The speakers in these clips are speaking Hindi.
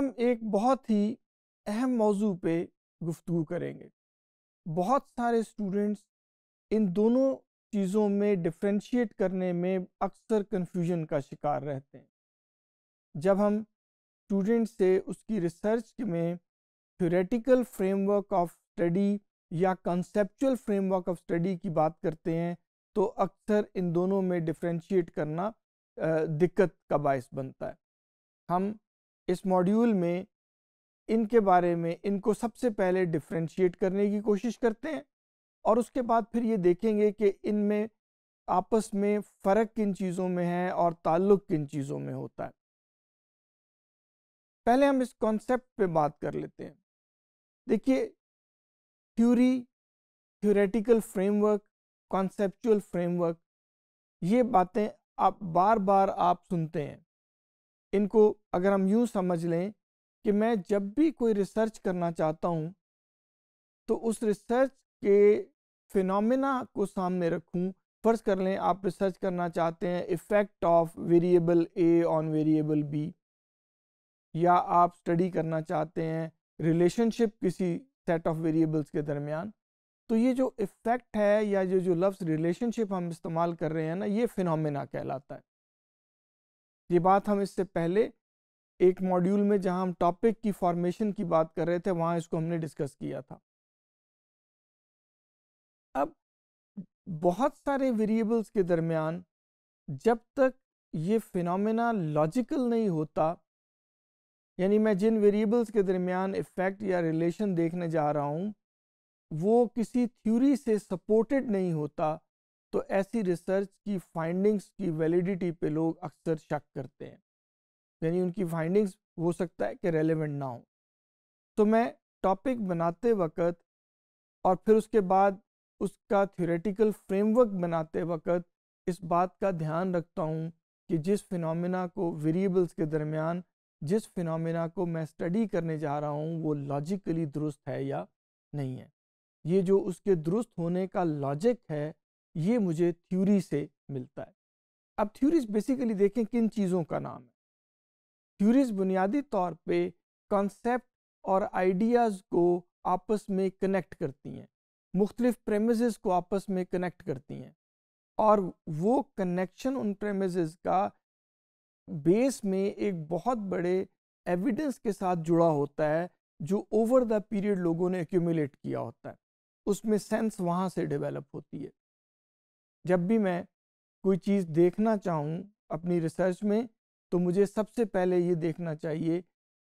हम एक बहुत ही अहम मौजू पे गुफ्तु करेंगे बहुत सारे स्टूडेंट्स इन दोनों चीज़ों में डिफ्रेंशिएट करने में अक्सर कन्फ्यूजन का शिकार रहते हैं जब हम स्टूडेंट से उसकी रिसर्च में थ्योरेटिकल फ्रेमवर्क ऑफ स्टडी या कंसेपचुअल फ्रेमवर्क ऑफ स्टडी की बात करते हैं तो अक्सर इन दोनों में डिफ्रेंशिएट करना दिक्कत का बायस बनता है हम इस मॉड्यूल में इनके बारे में इनको सबसे पहले डिफ्रेंशिएट करने की कोशिश करते हैं और उसके बाद फिर ये देखेंगे कि इनमें आपस में फ़र्क किन चीज़ों में है और ताल्लुक़ किन चीज़ों में होता है पहले हम इस कॉन्सेप्ट पे बात कर लेते हैं देखिए theory theoretical framework conceptual framework ये बातें आप बार बार आप सुनते हैं इनको अगर हम यूँ समझ लें कि मैं जब भी कोई रिसर्च करना चाहता हूँ तो उस रिसर्च के फिनमिना को सामने रखूँ फ़र्ज़ कर लें आप रिसर्च करना चाहते हैं effect of variable A on variable B या आप स्टडी करना चाहते हैं रिलेशनशिप किसी सेट ऑफ वेरिएबल्स के दरमियान तो ये जो इफ़ेक्ट है या जो जो लफ्ज़ रिलेशनशिप हम इस्तेमाल कर रहे हैं ना ये फिनमिना कहलाता है ये बात हम इससे पहले एक मॉड्यूल में जहां हम टॉपिक की फॉर्मेशन की बात कर रहे थे वहां इसको हमने डिस्कस किया था अब बहुत सारे वेरिएबल्स के दरमियान जब तक ये फिनोमेना लॉजिकल नहीं होता यानी मैं जिन वेरिएबल्स के दरमियान इफ़ेक्ट या रिलेशन देखने जा रहा हूँ वो किसी थ्योरी से सपोर्टेड नहीं होता तो ऐसी रिसर्च की फाइंडिंग्स की वैलिडिटी पे लोग अक्सर शक करते हैं यानी उनकी फाइंडिंग्स हो सकता है कि रेलिवेंट ना हो तो मैं टॉपिक बनाते वक्त और फिर उसके बाद उसका थ्योरेटिकल फ्रेमवर्क बनाते वक्त इस बात का ध्यान रखता हूँ कि जिस फिनोमेना को वेरिएबल्स के दरमियान जिस फिनोमेना को मैं स्टडी करने जा रहा हूँ वो लॉजिकली दुरुस्त है या नहीं है ये जो उसके दुरुस्त होने का लॉजिक है ये मुझे थ्यूरी से मिलता है अब थ्यूरीज बेसिकली देखें किन चीज़ों का नाम है थ्यूरीज बुनियादी तौर पे कॉन्सेप्ट और आइडियाज़ को आपस में कनेक्ट करती हैं मुख्तलिफ प्रेमिज को आपस में कनेक्ट करती हैं और वो कनेक्शन उन प्रेमिज का बेस में एक बहुत बड़े एविडेंस के साथ जुड़ा होता है जो ओवर द पीरियड लोगों ने एक्यूमुलेट किया होता है उसमें सेंस वहाँ से डेवलप होती है जब भी मैं कोई चीज़ देखना चाहूँ अपनी रिसर्च में तो मुझे सबसे पहले ये देखना चाहिए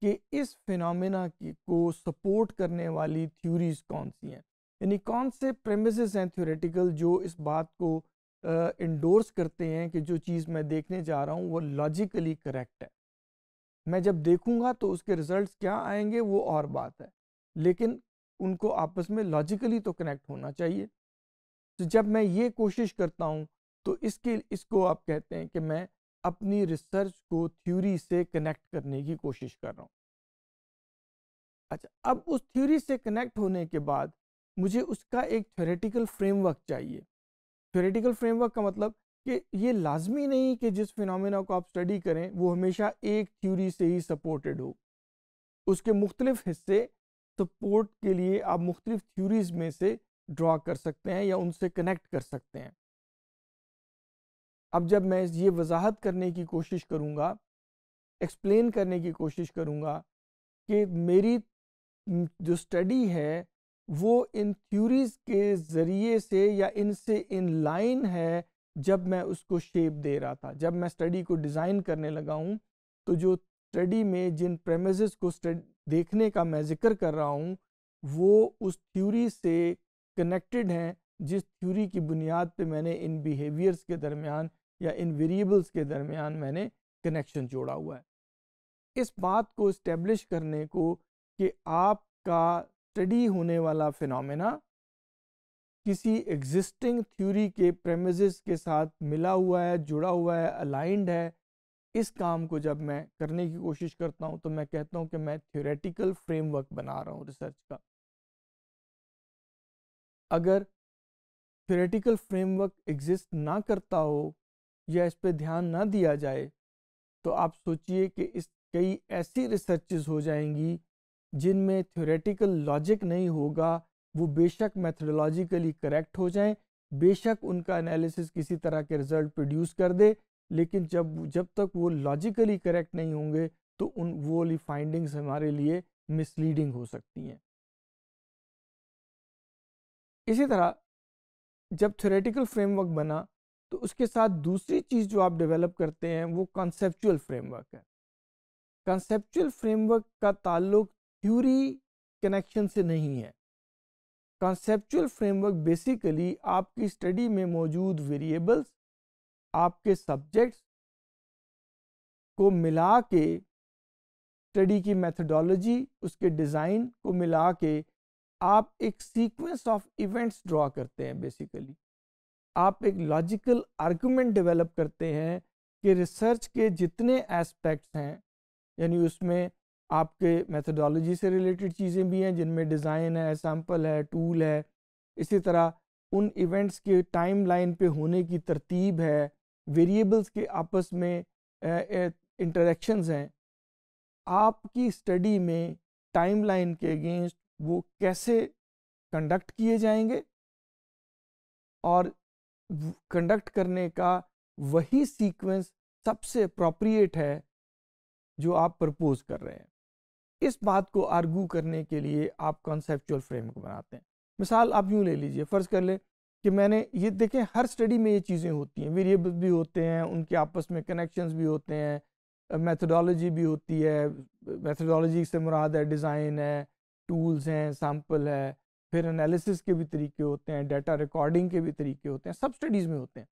कि इस फिनमिना की को सपोर्ट करने वाली थ्योरीज कौन सी हैं यानी कौन से प्रेमिस हैं थ्योरेटिकल जो इस बात को इंडोर्स uh, करते हैं कि जो चीज़ मैं देखने जा रहा हूँ वो लॉजिकली करेक्ट है मैं जब देखूँगा तो उसके रिजल्ट्स क्या आएंगे वो और बात है लेकिन उनको आपस में लॉजिकली तो कनेक्ट होना चाहिए तो जब मैं ये कोशिश करता हूँ तो इसके इसको आप कहते हैं कि मैं अपनी रिसर्च को थ्योरी से कनेक्ट करने की कोशिश कर रहा हूँ अच्छा अब उस थ्योरी से कनेक्ट होने के बाद मुझे उसका एक थ्योरेटिकल फ्रेमवर्क चाहिए थ्योरेटिकल फ्रेमवर्क का मतलब कि ये लाजमी नहीं कि जिस फिनोमेना को आप स्टडी करें वो हमेशा एक थ्योरी से ही सपोर्टेड हो उसके मुख्तलिफ हिस्से सपोर्ट के लिए आप मुख्तलिफ थ्योरीज में से ड्रॉ कर सकते हैं या उनसे कनेक्ट कर सकते हैं अब जब मैं ये वजाहत करने की कोशिश करूँगा एक्सप्लेन करने की कोशिश करूँगा कि मेरी जो स्टडी है वो इन थ्योरीज के ज़रिए से या इनसे इन लाइन है जब मैं उसको शेप दे रहा था जब मैं स्टडी को डिज़ाइन करने लगा हूँ तो जो स्टडी में जिन प्रेमिसेस को देखने का मैं जिक्र कर रहा हूँ वो उस थ्योरी से कनेक्टेड हैं जिस थ्योरी की बुनियाद पे मैंने इन बिहेवियर्स के दरमियान या इन वेरिएबल्स के दरमियान मैंने कनेक्शन जोड़ा हुआ है इस बात को इस्टेब्लिश करने को कि आपका स्टडी होने वाला फिनमिना किसी एग्जिस्टिंग थ्योरी के प्रेमिसेस के साथ मिला हुआ है जुड़ा हुआ है अलाइंड है इस काम को जब मैं करने की कोशिश करता हूँ तो मैं कहता हूँ कि मैं थ्योरेटिकल फ्रेमवर्क बना रहा हूँ रिसर्च का अगर थ्योरेटिकल फ्रेमवर्क एग्जिस्ट ना करता हो या इस पर ध्यान ना दिया जाए तो आप सोचिए कि इस कई ऐसी रिसर्चेज हो जाएंगी जिनमें थ्योरेटिकल लॉजिक नहीं होगा वो बेशक मैथडोलॉजिकली करेक्ट हो जाएं बेशक उनका एनालिसिस किसी तरह के रिजल्ट प्रोड्यूस कर दे लेकिन जब जब तक वो लॉजिकली करेक्ट नहीं होंगे तो उन वो वाली फाइंडिंग्स हमारे लिए मिसलीडिंग हो सकती हैं इसी तरह जब थ्योरेटिकल फ्रेमवर्क बना तो उसके साथ दूसरी चीज़ जो आप डेवलप करते हैं वो कॉन्सेपचुअल फ्रेमवर्क है कॉन्सेपचुअल फ्रेमवर्क का ताल्लुक थ्यूरी कनेक्शन से नहीं है कॉन्सेपचुअल फ्रेमवर्क बेसिकली आपकी स्टडी में मौजूद वेरिएबल्स आपके सब्जेक्ट्स को मिला के स्टडी की मेथडोलॉजी उसके डिज़ाइन को मिला के आप एक सीक्वेंस ऑफ इवेंट्स ड्रॉ करते हैं बेसिकली आप एक लॉजिकल आर्गूमेंट डेवलप करते हैं कि रिसर्च के जितने एस्पेक्ट्स हैं यानी उसमें आपके मेथडोलॉजी से रिलेटेड चीज़ें भी हैं जिनमें डिज़ाइन है सैम्पल है टूल है इसी तरह उन इवेंट्स के टाइम लाइन पे होने की तरतीब है वेरिएबल्स के आपस में इंटरेक्शंस हैं आपकी स्टडी में टाइम लाइन के अगेंस्ट वो कैसे कंडक्ट किए जाएंगे और कंडक्ट करने का वही सीक्वेंस सबसे अप्रोप्रिएट है जो आप प्रपोज कर रहे हैं इस बात को आर्गू करने के लिए आप कॉन्सेप्चुअल फ्रेमवर्क बनाते हैं मिसाल आप यूँ ले लीजिए फ़र्ज़ कर लें कि मैंने ये देखें हर स्टडी में ये चीज़ें होती हैं वेरिएबल्स भी होते हैं उनके आपस में कनेक्शंस भी होते हैं मेथोडोलॉजी भी होती है मेथोडोलॉजी से मुराद है डिज़ाइन है टूल्स हैं सैम्पल है फिर एनालिसिस के भी तरीके होते हैं डाटा रिकॉर्डिंग के भी तरीके होते हैं सब स्टडीज़ में होते हैं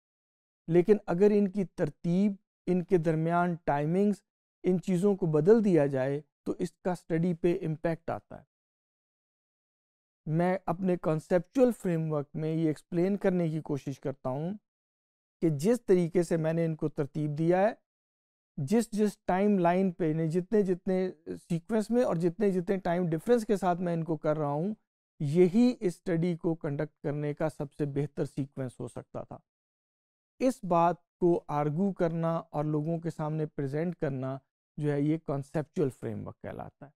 लेकिन अगर इनकी तरतीब इनके दरमियान टाइमिंग्स इन चीज़ों को बदल दिया जाए तो इसका स्टडी पे इम्पेक्ट आता है मैं अपने कॉन्सेपचुअल फ्रेमवर्क में ये एक्सप्लेन करने की कोशिश करता हूँ कि जिस तरीके से मैंने इनको तरतीब दिया है जिस जिस टाइम लाइन पे यानी जितने जितने सीक्वेंस में और जितने जितने टाइम डिफरेंस के साथ मैं इनको कर रहा हूँ यही स्टडी को कंडक्ट करने का सबसे बेहतर सीक्वेंस हो सकता था इस बात को आर्गू करना और लोगों के सामने प्रेजेंट करना जो है ये कॉन्सेप्चुअल फ्रेमवर्क कहलाता है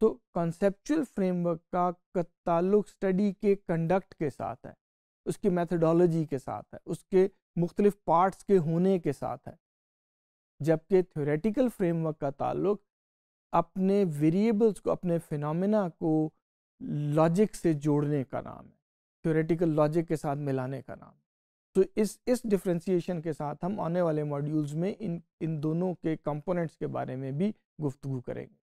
तो कॉन्सेप्चुअल फ्रेमवर्क का ताल्लुक स्टडी के कंडक्ट के साथ है उसकी मैथडोलॉजी के साथ है उसके मुख्तलिफ पार्ट्स के होने के साथ है जबकि थ्योरेटिकल फ्रेमवर्क का ताल्लुक अपने वेरिएबल्स को अपने फिनमिना को लॉजिक से जोड़ने का नाम है थ्योरेटिकल लॉजिक के साथ मिलाने का नाम तो इस इस डिफ्रेंसीशन के साथ हम आने वाले मॉड्यूल्स में इन इन दोनों के कंपोनेंट्स के बारे में भी गुफ्तु करेंगे